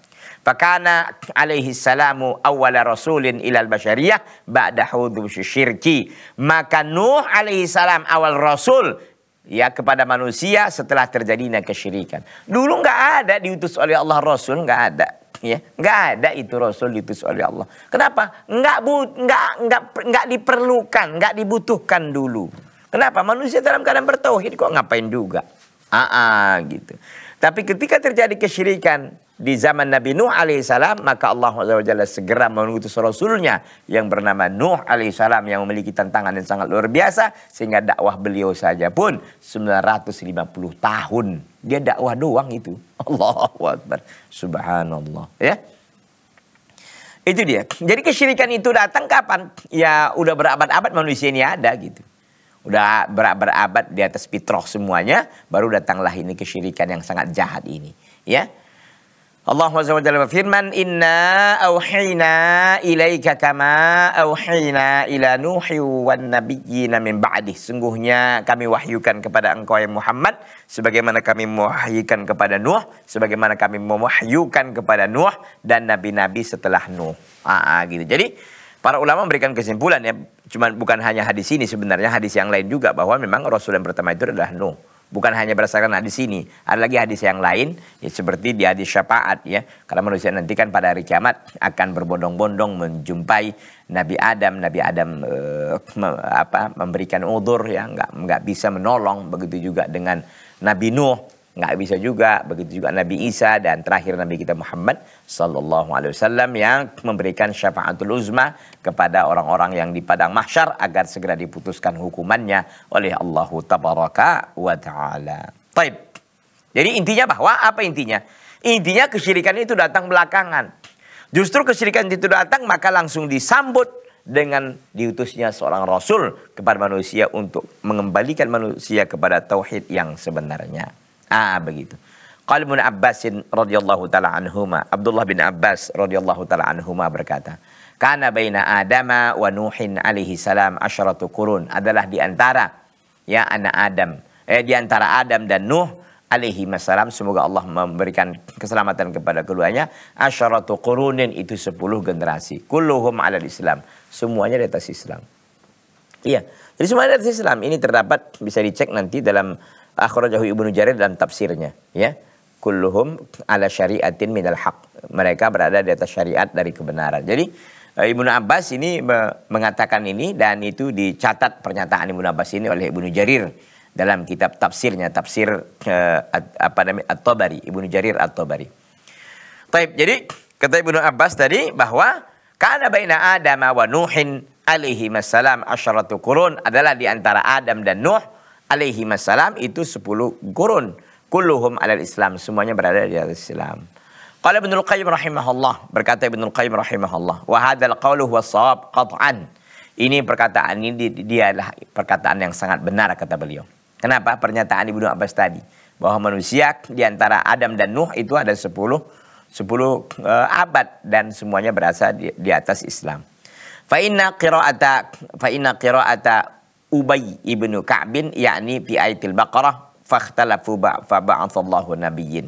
Fakana alaihi salamu awala rasulin ilal basyariyah ba'da hudus syirki. Maka Nuh alaihi salam awal rasul ya kepada manusia setelah terjadinya kesyirikan. Dulu nggak ada diutus oleh Allah Rasul, nggak ada ya nggak ada itu Rasul diutus oleh Allah. Kenapa? Nggak bu, nggak nggak nggak diperlukan, nggak dibutuhkan dulu. Kenapa? Manusia dalam keadaan bertauhid kok ngapain juga? Ah, ah gitu. Tapi ketika terjadi kesyirikan di zaman Nabi Nuh alaihissalam, maka Allah Jalla segera mengutus Rasulnya yang bernama Nuh alaihissalam yang memiliki tantangan yang sangat luar biasa. Sehingga dakwah beliau saja pun 950 tahun. Dia dakwah doang itu. Allahu Akbar. Subhanallah. Ya. Itu dia. Jadi kesyirikan itu datang kapan? Ya udah berabad-abad manusia ini ada gitu udah ber berabad di atas fitrah semuanya, baru datanglah ini kesyirikan yang sangat jahat ini, ya. Allah SWT berfirman, Inna awhina ilaika kama awhina ila nuhi wa nabiyyina min ba'dih. Sungguhnya kami wahyukan kepada engkau ya Muhammad, sebagaimana kami mewahyukan kepada Nuh, sebagaimana kami mewahyukan kepada Nuh dan nabi-nabi setelah Nuh. Ah, ah, gitu. Jadi, para ulama memberikan kesimpulan ya, cuman bukan hanya hadis ini sebenarnya hadis yang lain juga bahwa memang Rasul yang pertama itu adalah Nuh. Bukan hanya berdasarkan hadis ini, ada lagi hadis yang lain ya seperti di hadis syafaat ya. karena manusia nanti kan pada hari kiamat akan berbondong-bondong menjumpai Nabi Adam, Nabi Adam eh, me, apa memberikan udur ya nggak nggak bisa menolong begitu juga dengan Nabi Nuh nggak bisa juga. Begitu juga Nabi Isa dan terakhir Nabi kita Muhammad Sallallahu Alaihi Wasallam yang memberikan syafaatul uzma kepada orang-orang yang di padang mahsyar agar segera diputuskan hukumannya oleh Allah Tabaraka wa Taala. Taib. Jadi intinya bahwa apa intinya? Intinya kesyirikan itu datang belakangan. Justru kesyirikan itu datang maka langsung disambut dengan diutusnya seorang rasul kepada manusia untuk mengembalikan manusia kepada tauhid yang sebenarnya. Ah begitu. Qala Ibnu Abbasin radhiyallahu taala anhuma, Abdullah bin Abbas radhiyallahu taala anhuma berkata, "Kana baina Adama wa Nuhin alaihi salam asharatu qurun." Adalah di antara ya anak Adam, eh di antara Adam dan Nuh alaihi masalam semoga Allah memberikan keselamatan kepada keduanya asyaratu qurunin itu 10 generasi kulluhum ala Islam semuanya di atas Islam iya jadi semuanya di atas Islam ini terdapat bisa dicek nanti dalam akhrajahu Ibnu Jarir dan tafsirnya ya kulluhum ala syariatin minal haq mereka berada di atas syariat dari kebenaran jadi eh, Ibnu Abbas ini mengatakan ini dan itu dicatat pernyataan Ibnu Abbas ini oleh Ibnu Jarir dalam kitab tafsirnya tafsir eh, apa namanya At-Tabari Ibnu Jarir At-Tabari. Baik, jadi kata Ibnu Abbas tadi bahwa karena baina Adam wa Nuhin alaihi masalam asyaratu qurun adalah di antara Adam dan Nuh alaihi wassalam itu 10 gurun. Kulluhum alal Islam. Semuanya berada di atas Islam. Qala Ibnu Qayyim rahimahullah. Berkata Ibnu Qayyim rahimahullah. Wa hadzal qawlu huwa shawab qat'an. Ini perkataan ini dia adalah perkataan yang sangat benar kata beliau. Kenapa pernyataan Ibnu Abbas tadi bahwa manusia di antara Adam dan Nuh itu ada 10 10 uh, abad dan semuanya berasal di, di atas Islam. Fa inna qira'ata fa inna qira'ata Ubay ibnu Ka'bin yakni fi ayatil Baqarah fakhtalafu faba'athallahu nabiyyin.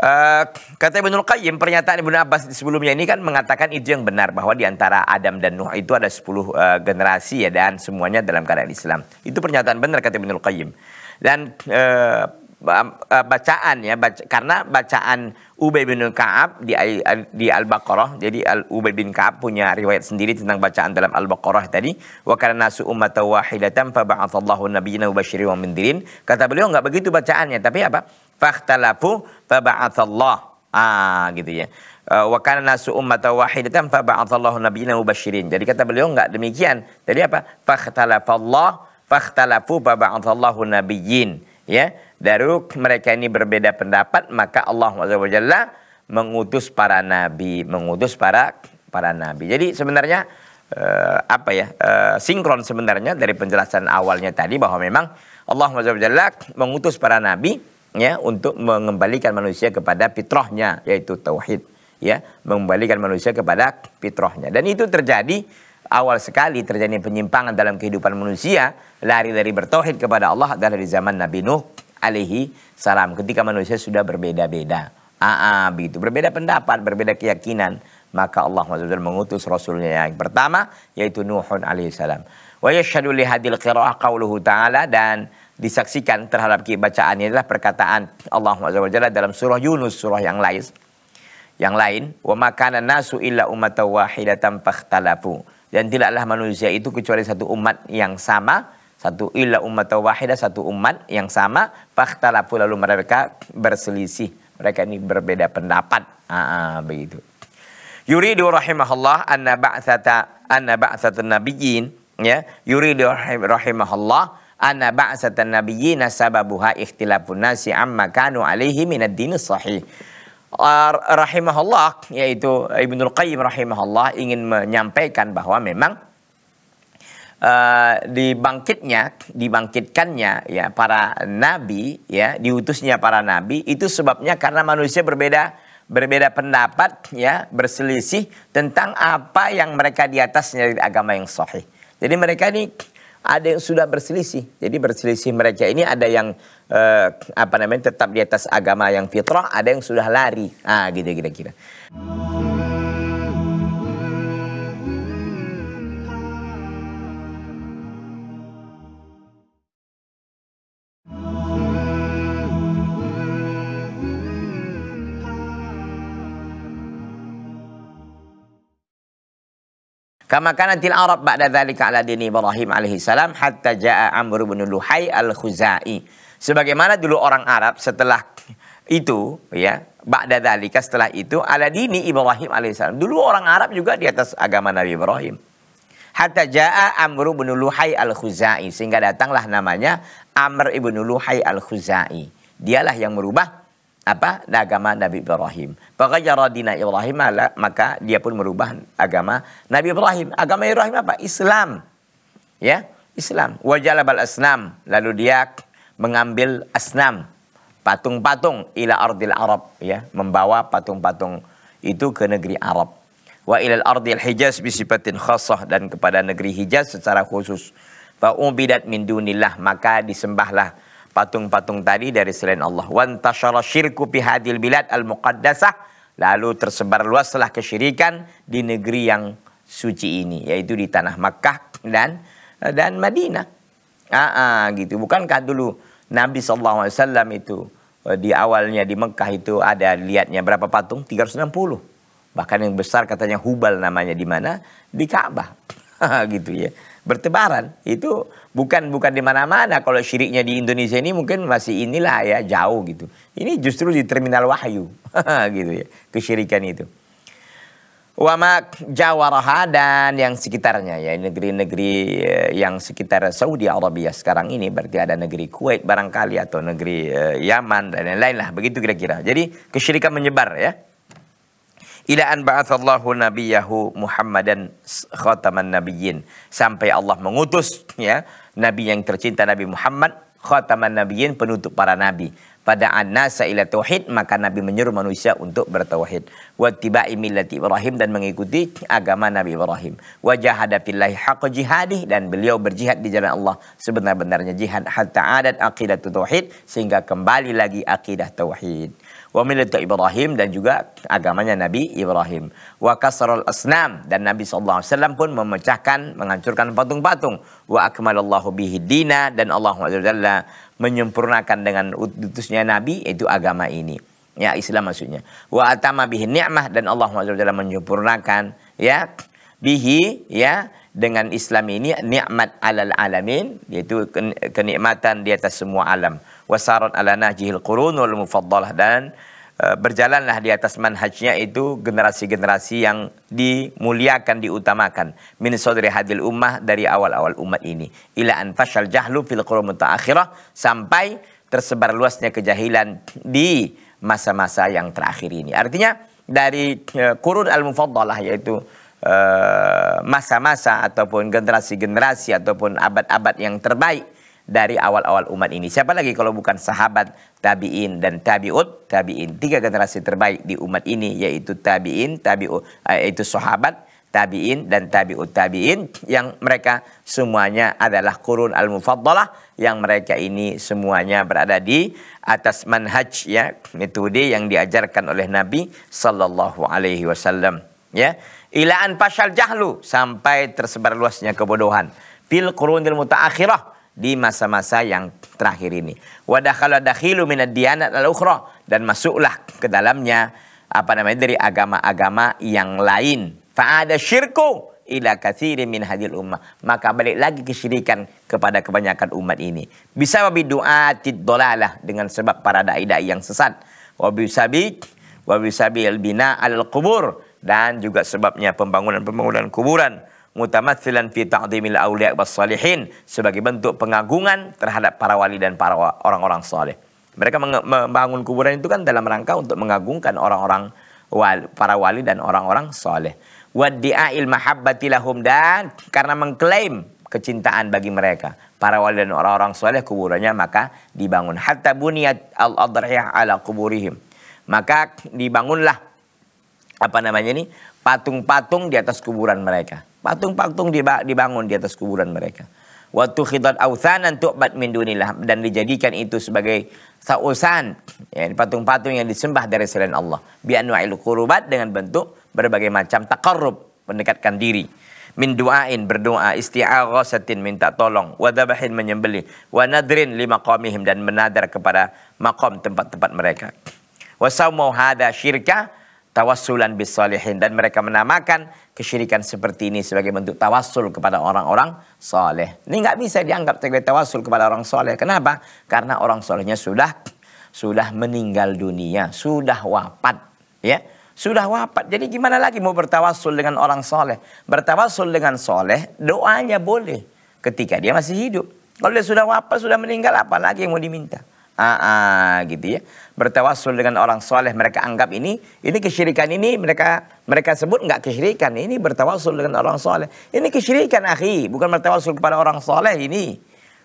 Uh, kata Ibnu Qayyim pernyataan Ibnu Abbas sebelumnya ini kan mengatakan itu yang benar bahwa di antara Adam dan Nuh itu ada 10 uh, eh, generasi ya dan semuanya dalam keadaan Islam. Itu pernyataan benar kata Ibnu Qayyim. Dan uh, Eh, bacaan ya baca, karena bacaan Ubay bin Kaab di di Al-Baqarah jadi Al Ubay bin Kaab punya riwayat sendiri tentang bacaan dalam Al-Baqarah tadi wa kana nasu ummatan wahidatan fa ba'athallahu nabiyyana mubasyirin wa mundzirin kata beliau enggak begitu bacaannya tapi apa fakhtalafu fa ba'athallah ah gitu ya eh, wa kana nasu ummatan wahidatan fa ba'athallahu nabiyyana mubasyirin jadi kata beliau enggak demikian jadi apa fakhtalafallah fakhtalafu fa ba'athallahu nabiyyin ya Daru mereka ini berbeda pendapat maka Allah SWT mengutus para nabi, mengutus para para nabi. Jadi sebenarnya eh, apa ya eh, sinkron sebenarnya dari penjelasan awalnya tadi bahwa memang Allah SWT mengutus para nabi ya untuk mengembalikan manusia kepada fitrahnya yaitu tauhid ya mengembalikan manusia kepada fitrahnya dan itu terjadi awal sekali terjadi penyimpangan dalam kehidupan manusia lari dari bertauhid kepada Allah adalah di zaman Nabi Nuh alaihi salam ketika manusia sudah berbeda-beda. Aa ah, ah, begitu, berbeda pendapat, berbeda keyakinan, maka Allah SWT mengutus rasulnya yang pertama yaitu Nuhun alaihi salam. Wa yashhadu li hadil qiraah qauluhu ta'ala dan disaksikan terhadap bacaannya adalah perkataan Allah SWT dalam surah Yunus surah yang lain yang lain wa makana nasu illa ummatan wahidatan dan tidaklah manusia itu kecuali satu umat yang sama satu illa umat wahidah satu umat yang sama fakhtalafu lalu mereka berselisih mereka ini berbeda pendapat ah, begitu yuridu rahimahullah anna ba'sata anna ba'satan nabiyyin ya yuridu rahimahullah anna ba'satan nabiyyin sababuha ikhtilafun nasi amma kanu alaihi min din sahih rahimahullah yaitu al Qayyim rahimahullah ingin menyampaikan bahwa memang uh, dibangkitnya, dibangkitkannya ya para nabi ya, diutusnya para nabi itu sebabnya karena manusia berbeda berbeda pendapat ya, berselisih tentang apa yang mereka di atasnya dari agama yang sahih. Jadi mereka ini ada yang sudah berselisih. Jadi berselisih mereka ini ada yang uh, apa namanya tetap di atas agama yang fitrah, ada yang sudah lari. Ah, gitu kira-kira. Gitu, gitu. Kama kanatil Arab ba'da dzalika ala dini Ibrahim alaihi salam hatta jaa Amr bin Luhai al-Khuzai. Sebagaimana dulu orang Arab setelah itu ya, ba'da dzalika setelah itu ala dini Ibrahim alaihi salam. Dulu orang Arab juga di atas agama Nabi Ibrahim. Hatta jaa Amr bin Luhai al-Khuzai sehingga datanglah namanya Amr ibn Luhai al-Khuzai. Dialah yang merubah apa agama Nabi Ibrahim. Faqajara Ibrahim maka dia pun merubah agama Nabi Ibrahim. Agama Ibrahim apa? Islam. Ya, Islam. Wajalabal asnam. Lalu dia mengambil asnam patung-patung ila ardil Arab ya, membawa patung-patung itu ke negeri Arab. Wa ilal ardil Hijaz bisipatin khasah dan kepada negeri Hijaz secara khusus. Fa'ubidat min dunillah maka disembahlah patung-patung tadi dari selain Allah. Wan syirku fi hadil bilad al muqaddasah lalu tersebar luaslah kesyirikan di negeri yang suci ini yaitu di tanah Makkah dan dan Madinah. Ah, ah gitu. Bukankah dulu Nabi SAW itu eh, di awalnya di Mekah itu ada lihatnya berapa patung? 360. Bahkan yang besar katanya Hubal namanya di mana? Di Ka'bah. gitu ya bertebaran itu bukan bukan di mana-mana kalau syiriknya di Indonesia ini mungkin masih inilah ya jauh gitu ini justru di terminal wahyu gitu ya kesyirikan itu Wamak Jawaraha dan yang sekitarnya ya negeri-negeri ya, yang sekitar Saudi Arabia sekarang ini berarti ada negeri Kuwait barangkali atau negeri eh, Yaman dan lain-lain lah begitu kira-kira jadi kesyirikan menyebar ya ila an ba'atsallahu nabiyahu Muhammadan khataman nabiyyin sampai Allah mengutus ya nabi yang tercinta Nabi Muhammad khataman nabiyyin penutup para nabi pada anasa ila tauhid maka nabi menyuruh manusia untuk bertauhid wa tibai millati Ibrahim dan mengikuti agama Nabi Ibrahim wa jahada fillahi haqq jihadih dan beliau berjihad di jalan Allah sebenar-benarnya jihad hatta adat aqidat tauhid sehingga kembali lagi akidah tauhid wa millata Ibrahim dan juga agamanya Nabi Ibrahim. Wa kasrul asnam dan Nabi sallallahu alaihi wasallam pun memecahkan menghancurkan patung-patung. Wa akmalallahu bihi dina dan Allah Taala menyempurnakan dengan utusnya Nabi itu agama ini. Ya Islam maksudnya. Wa atama bihi ni'mah dan Allah Taala menyempurnakan ya bihi ya dengan Islam ini nikmat alal alamin yaitu kenikmatan di atas semua alam wasarat ala nahjihil qurunul mufaddalah dan e, berjalanlah di atas manhajnya itu generasi-generasi yang dimuliakan diutamakan min sodri hadil ummah dari awal-awal umat ini ila an fashal jahlu fil qurun mutaakhirah sampai tersebar luasnya kejahilan di masa-masa yang terakhir ini artinya dari e, Qurun kurun al-mufaddalah yaitu e, masa-masa ataupun generasi-generasi ataupun abad-abad yang terbaik dari awal-awal umat ini. Siapa lagi kalau bukan sahabat tabi'in dan tabi'ut tabi'in. Tiga generasi terbaik di umat ini yaitu tabi'in, tabi'ut, eh, yaitu sahabat, tabi'in dan tabi'ut tabi'in yang mereka semuanya adalah kurun al-mufaddalah yang mereka ini semuanya berada di atas manhaj ya metode yang diajarkan oleh Nabi sallallahu alaihi wasallam ya an fashal jahlu sampai tersebar luasnya kebodohan fil qurunil mutaakhirah di masa-masa yang terakhir ini. Wadakhala dakhilu minad diyanat al -ukhra. Dan masuklah ke dalamnya apa namanya dari agama-agama yang lain. Fa'ada syirku ila katsirin min hadil ummah. Maka balik lagi kesyirikan kepada kebanyakan umat ini. Bisa wabi du'atid dolalah dengan sebab para da'i-da'i yang sesat. Wabi sabik, wabi sabil al-bina al-kubur. Dan juga sebabnya pembangunan-pembangunan kuburan mutamatsilan fi ta'dhimil auliya' was salihin sebagai bentuk pengagungan terhadap para wali dan para orang-orang saleh. Mereka membangun kuburan itu kan dalam rangka untuk mengagungkan orang-orang wali, para wali dan orang-orang saleh. Waddi'ail mahabbati lahum dan karena mengklaim kecintaan bagi mereka. Para wali dan orang-orang soleh kuburannya maka dibangun. Hatta buniyat al-adriyah ala kuburihim. Maka dibangunlah apa namanya ini patung-patung di atas kuburan mereka. Patung-patung dibangun di atas kuburan mereka. Waktu khidat authanan tu'bat min dunilah. Dan dijadikan itu sebagai sausan. Ya, patung-patung yang disembah dari selain Allah. Bianwa'il kurubat dengan bentuk berbagai macam takarrub. Mendekatkan diri. Min duain berdoa. Isti'aghasatin minta tolong. Wadabahin menyembelih. Wanadrin lima qamihim. Dan menadar kepada makom tempat-tempat mereka. Wasau hadha syirkah tawassulan bis salihin dan mereka menamakan kesyirikan seperti ini sebagai bentuk tawassul kepada orang-orang soleh. Ini nggak bisa dianggap sebagai tawassul kepada orang soleh. Kenapa? Karena orang solehnya sudah sudah meninggal dunia, sudah wafat, ya. Sudah wafat. Jadi gimana lagi mau bertawassul dengan orang soleh? Bertawassul dengan soleh, doanya boleh ketika dia masih hidup. Kalau dia sudah wafat, sudah meninggal, apa lagi yang mau diminta? Ah, ah, gitu ya. Bertawasul dengan orang soleh mereka anggap ini ini kesyirikan ini mereka mereka sebut nggak kesyirikan ini bertawasul dengan orang soleh ini kesyirikan akhi bukan bertawasul kepada orang soleh ini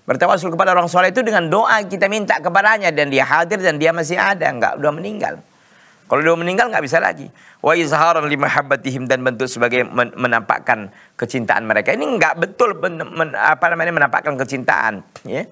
bertawasul kepada orang soleh itu dengan doa kita minta kepadanya dan dia hadir dan dia masih ada nggak udah meninggal kalau dia meninggal nggak bisa lagi wa izharan li dan bentuk sebagai menampakkan kecintaan mereka ini nggak betul apa namanya menampakkan kecintaan ya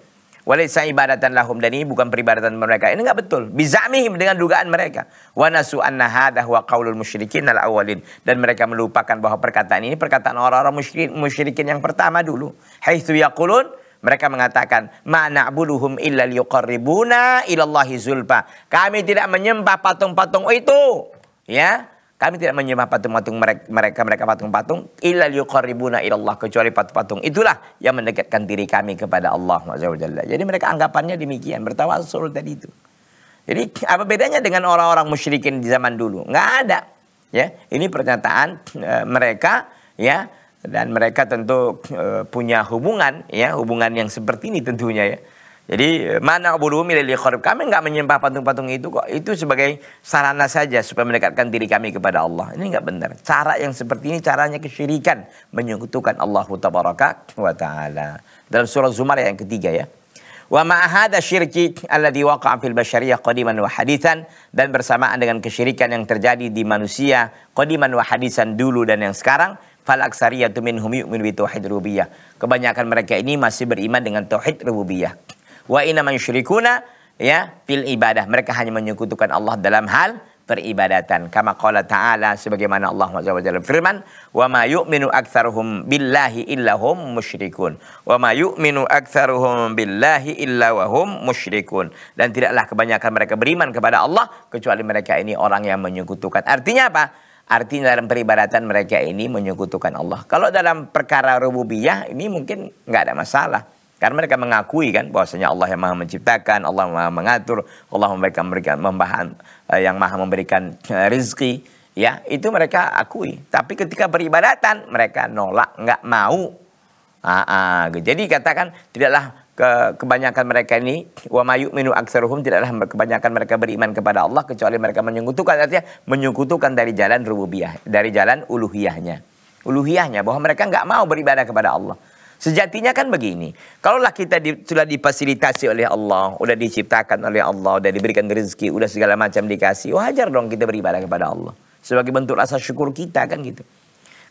Walaysa ibadatan lahum dan ini bukan peribadatan mereka. Ini enggak betul. Bizamihim dengan dugaan mereka. Wa nasu anna hadha huwa qaulul musyrikin al awalin dan mereka melupakan bahwa perkataan ini perkataan orang-orang musyrikin, musyrikin yang pertama dulu. Haitsu yaqulun mereka mengatakan ma na'buduhum illa liqarribuna Allahi zulfa. Kami tidak menyembah patung-patung itu ya kami tidak menyembah patung-patung mereka, mereka patung-patung illa yuqarribuna ilallah kecuali patung-patung itulah yang mendekatkan diri kami kepada Allah Jalla. Jadi mereka anggapannya demikian bertawasul tadi itu. Jadi apa bedanya dengan orang-orang musyrikin di zaman dulu? Nggak ada. Ya, ini pernyataan e, mereka ya dan mereka tentu e, punya hubungan ya, hubungan yang seperti ini tentunya ya jadi mana bulu korup? Kami nggak menyembah patung-patung itu kok. Itu sebagai sarana saja supaya mendekatkan diri kami kepada Allah. Ini nggak benar. Cara yang seperti ini caranya kesyirikan, menyekutukan Allah Tabaraka wa taala. Dalam surah Zumar yang ketiga ya. Wa ma'ahada syirki alladhi waqa'a fil bashariyah qadiman wa Dan bersamaan dengan kesyirikan yang terjadi di manusia qadiman wa dulu dan yang sekarang falak aksariyatu minhum yu'minu bi Kebanyakan mereka ini masih beriman dengan tauhid rububiyah wa inna syurikuna ya fil ibadah mereka hanya menyekutukan Allah dalam hal peribadatan kama qala ta'ala sebagaimana Allah Subhanahu firman wa ma yu'minu aktsaruhum billahi illahum musyrikun wa ma yu'minu aktsaruhum billahi illa wa hum musyrikun dan tidaklah kebanyakan mereka beriman kepada Allah kecuali mereka ini orang yang menyekutukan artinya apa Artinya dalam peribadatan mereka ini menyekutukan Allah. Kalau dalam perkara rububiyah ini mungkin nggak ada masalah. Karena mereka mengakui kan bahwasanya Allah yang maha menciptakan, Allah yang maha mengatur, Allah memberikan, memberikan membahan, eh, yang maha memberikan eh, rizki. Ya, itu mereka akui. Tapi ketika beribadatan, mereka nolak, nggak mau. Ah, ah, jadi katakan tidaklah ke, kebanyakan mereka ini wa mayu minu aksaruhum tidaklah kebanyakan mereka beriman kepada Allah kecuali mereka menyekutukan artinya menyekutukan dari jalan rububiyah dari jalan uluhiyahnya uluhiyahnya bahwa mereka nggak mau beribadah kepada Allah Sejatinya kan begini, kalaulah kita di, sudah difasilitasi oleh Allah, sudah diciptakan oleh Allah, sudah diberikan rezeki, sudah segala macam dikasih, wajar dong kita beribadah kepada Allah. Sebagai bentuk rasa syukur kita kan gitu.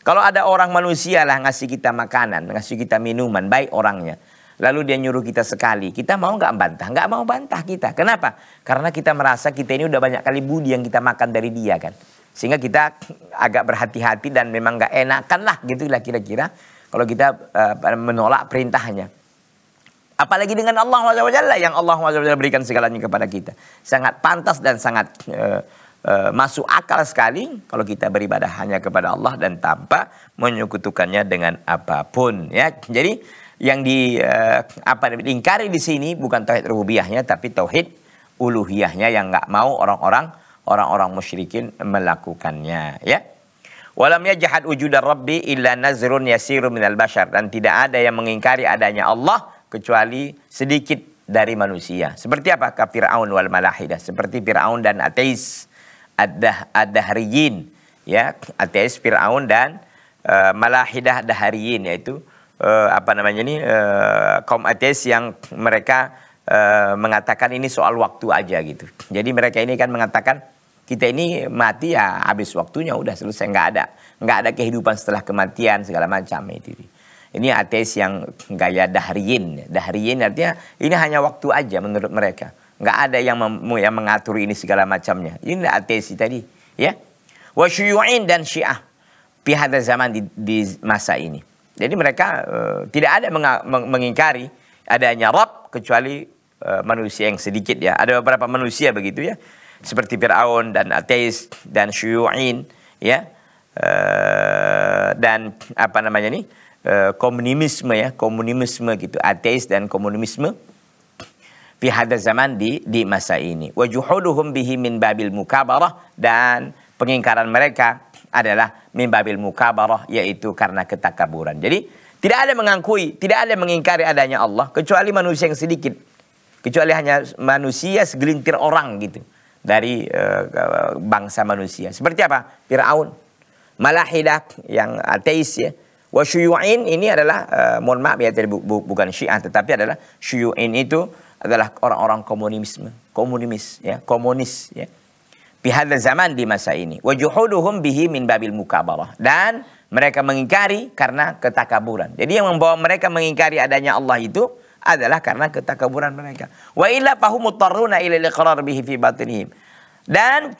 Kalau ada orang manusia lah ngasih kita makanan, ngasih kita minuman, baik orangnya. Lalu dia nyuruh kita sekali, kita mau nggak bantah? Nggak mau bantah kita. Kenapa? Karena kita merasa kita ini udah banyak kali budi yang kita makan dari dia kan. Sehingga kita agak berhati-hati dan memang nggak enakan lah gitu lah kira-kira kalau kita uh, menolak perintahnya. Apalagi dengan Allah SWT yang Allah SWT berikan segalanya kepada kita. Sangat pantas dan sangat uh, uh, masuk akal sekali kalau kita beribadah hanya kepada Allah dan tanpa menyekutukannya dengan apapun. Ya, Jadi yang di uh, apa diingkari di sini bukan tauhid rububiyahnya tapi tauhid uluhiyahnya yang nggak mau orang-orang orang-orang musyrikin melakukannya ya Walam jahat wujudar rabbi illa nazrun yasiru minal bashar. Dan tidak ada yang mengingkari adanya Allah kecuali sedikit dari manusia. Seperti apa? kafir Fir'aun wal malahidah. Seperti Fir'aun dan ateis. Adah, adahriyin. Ya, ateis Fir'aun dan uh, malahidah dahariyin. Yaitu eh, apa namanya ini uh, kaum ateis yang mereka uh, mengatakan ini soal waktu aja gitu. Jadi mereka ini kan mengatakan kita ini mati ya habis waktunya udah selesai nggak ada nggak ada kehidupan setelah kematian segala macam itu ini ateis yang gaya dahriyin dahriyin artinya ini hanya waktu aja menurut mereka nggak ada yang, mem, yang mengatur ini segala macamnya ini ateis tadi ya wasyuyu'in dan syiah pihak dan zaman di, di masa ini jadi mereka uh, tidak ada meng, mengingkari adanya Rob kecuali uh, manusia yang sedikit ya ada beberapa manusia begitu ya seperti Firaun dan ateis dan syuyu'in ya eh, dan apa namanya nih eh, komunisme ya komunisme gitu ateis dan komunisme fi zaman di di masa ini wajuhuduhum bihi min babil mukabarah dan pengingkaran mereka adalah min babil mukabarah yaitu karena ketakaburan jadi tidak ada mengakui tidak ada mengingkari adanya Allah kecuali manusia yang sedikit kecuali hanya manusia segelintir orang gitu dari uh, bangsa manusia. Seperti apa? Firaun, Malahidak yang ateis ya. syuyu'in ini adalah uh, mohon maaf ya bu, bu, bukan Syiah tetapi adalah syuyu'in itu adalah orang-orang komunisme, komunis ya, komunis ya. Pihada zaman di masa ini. juhuduhum bihi min babil mukabarah. Dan mereka mengingkari karena ketakaburan. Jadi yang membawa mereka mengingkari adanya Allah itu adalah karena ketakaburan mereka. Wa illa fahum mutarruna ila liqrar bihi fi batinihim. Dan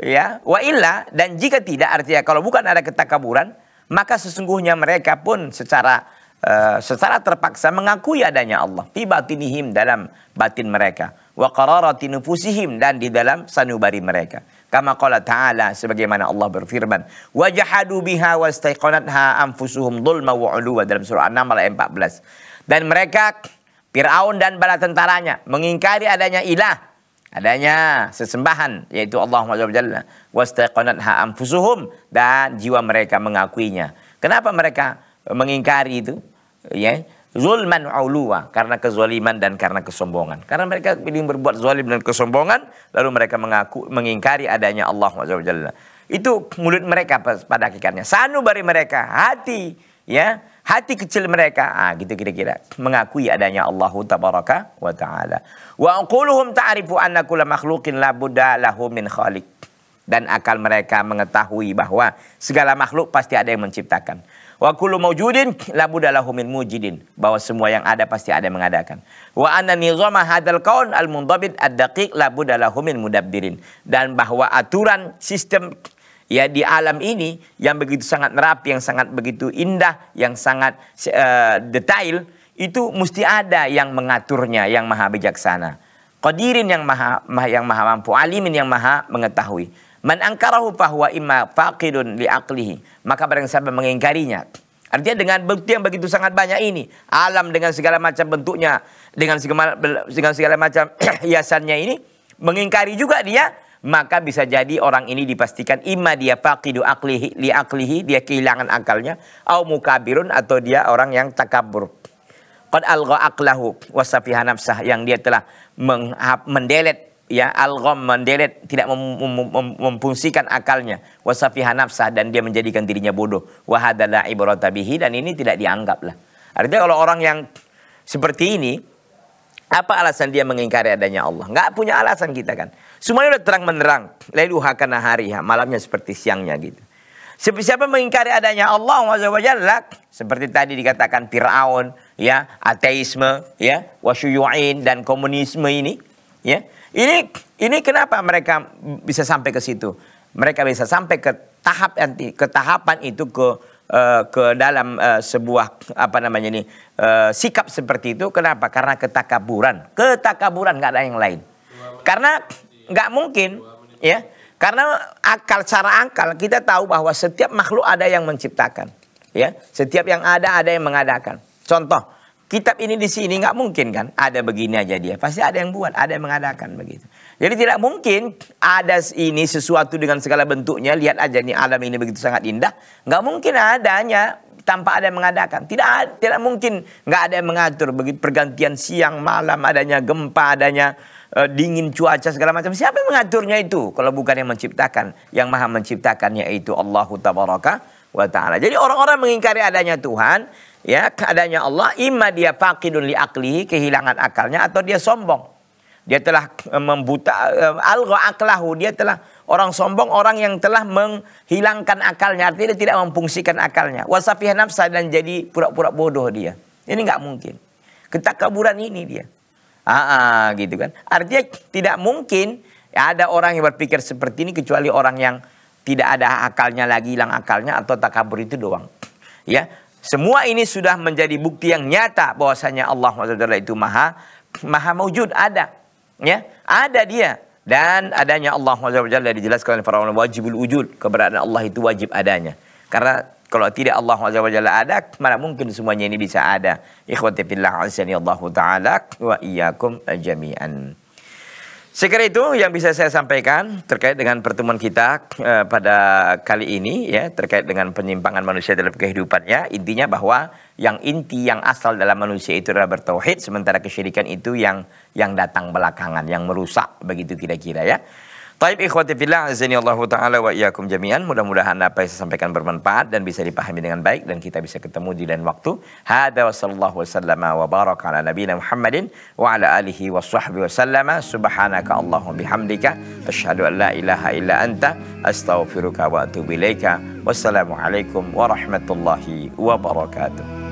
ya, wa illa dan jika tidak artinya kalau bukan ada ketakaburan, maka sesungguhnya mereka pun secara uh, secara terpaksa mengakui adanya Allah fi batinihim dalam batin mereka wa qararati nufusihim dan di dalam sanubari mereka. Kama qala ta'ala sebagaimana Allah berfirman, wa jahadu biha wastaiqanatha anfusuhum dhulma wa 'uluwa dalam surah An-Naml ayat 14. Dan mereka Fir'aun dan bala tentaranya mengingkari adanya ilah, adanya sesembahan yaitu Allah Subhanahu dan jiwa mereka mengakuinya. Kenapa mereka mengingkari itu? Ya, zulman uluwa karena kezaliman dan karena kesombongan. Karena mereka pilih berbuat zalim dan kesombongan lalu mereka mengaku mengingkari adanya Allah Subhanahu Itu mulut mereka pada hakikatnya. Sanubari mereka hati ya hati kecil mereka. Ah, gitu kira-kira. Mengakui adanya Allah tabaraka wa taala. Wa quluhum ta'rifu anna kulla makhluqin la budda lahu min khaliq. Dan akal mereka mengetahui bahwa segala makhluk pasti ada yang menciptakan. Wa kullu mawjudin la budda lahu min mujidin. Bahwa semua yang ada pasti ada yang mengadakan. Wa anna nizama hadzal kaun al mundabit ad-daqiq la budda lahu min mudabbirin. Dan bahwa aturan sistem ya di alam ini yang begitu sangat rapi, yang sangat begitu indah, yang sangat uh, detail itu mesti ada yang mengaturnya, yang maha bijaksana. Qadirin yang maha, yang maha mampu, alimin yang maha mengetahui. Man angkarahu fahuwa imma faqidun li Maka barang siapa mengingkarinya, Artinya dengan bukti yang begitu sangat banyak ini, alam dengan segala macam bentuknya, dengan segala, dengan segala macam hiasannya ini, mengingkari juga dia maka bisa jadi orang ini dipastikan imma dia faqidu aqlihi li aklihi dia kehilangan akalnya au mukabirun atau dia orang yang takabur qad alga aqlahu wasafiha nafsah yang dia telah mendelet ya algham mendelet tidak memfungsikan akalnya wasafiha nafsah dan dia menjadikan dirinya bodoh wa hadala ibrata bihi dan ini tidak dianggap lah artinya kalau orang yang seperti ini apa alasan dia mengingkari adanya Allah? Enggak punya alasan kita kan. Semuanya sudah terang menerang. hakana hari ya malamnya seperti siangnya gitu. Siapa siapa mengingkari adanya Allah Jalla, seperti tadi dikatakan Firaun, ya, ateisme, ya, wasyuyu'in dan komunisme ini, ya. Ini ini kenapa mereka bisa sampai ke situ? Mereka bisa sampai ke tahap anti ke tahapan itu ke eh, ke dalam eh, sebuah apa namanya ini eh, sikap seperti itu kenapa? Karena ketakaburan. Ketakaburan nggak ada yang lain. Karena nggak mungkin ya karena akal cara akal kita tahu bahwa setiap makhluk ada yang menciptakan ya setiap yang ada ada yang mengadakan contoh kitab ini di sini nggak mungkin kan ada begini aja dia pasti ada yang buat ada yang mengadakan begitu jadi tidak mungkin ada ini sesuatu dengan segala bentuknya lihat aja nih alam ini begitu sangat indah nggak mungkin adanya tanpa ada yang mengadakan tidak tidak mungkin nggak ada yang mengatur begitu pergantian siang malam adanya gempa adanya Eh, dingin cuaca segala macam. Siapa yang mengaturnya itu? Kalau bukan yang menciptakan, yang maha menciptakannya yaitu Allah Tabaraka wa taala. Jadi orang-orang mengingkari adanya Tuhan, ya adanya Allah, imma dia faqidun li akli, kehilangan akalnya atau dia sombong. Dia telah eh, membuta eh, algo aklahu, dia telah orang sombong, orang yang telah menghilangkan akalnya, artinya dia tidak memfungsikan akalnya. Wasafih nafsa dan jadi pura-pura bodoh dia. Ini nggak mungkin. Ketakaburan ini dia. Ah, ah, gitu kan. Artinya tidak mungkin ada orang yang berpikir seperti ini kecuali orang yang tidak ada akalnya lagi, hilang akalnya atau takabur itu doang. Ya, semua ini sudah menjadi bukti yang nyata bahwasanya Allah SWT itu maha maha mewujud ada. Ya, ada dia dan adanya Allah SWT dijelaskan oleh para ulama wajibul wujud keberadaan Allah itu wajib adanya karena kalau tidak Allah SWT ada, mana mungkin semuanya ini bisa ada. Ikhwati fillah azani Allah Ta'ala wa iyakum jami'an. Sekira itu yang bisa saya sampaikan terkait dengan pertemuan kita eh, pada kali ini ya terkait dengan penyimpangan manusia dalam kehidupannya intinya bahwa yang inti yang asal dalam manusia itu adalah bertauhid sementara kesyirikan itu yang yang datang belakangan yang merusak begitu kira-kira ya. Taib ikhwati fillah azani Allah taala wa iyyakum jami'an. Mudah-mudahan apa yang saya sampaikan bermanfaat dan bisa dipahami dengan baik dan kita bisa ketemu di lain waktu. Hada wa sallallahu wasallam wa baraka ala nabiyina Muhammadin wa ala alihi wa sahbihi wa Subhanaka Allahumma bihamdika asyhadu an la ilaha illa anta astaghfiruka wa atubu ilaika. alaikum warahmatullahi wabarakatuh.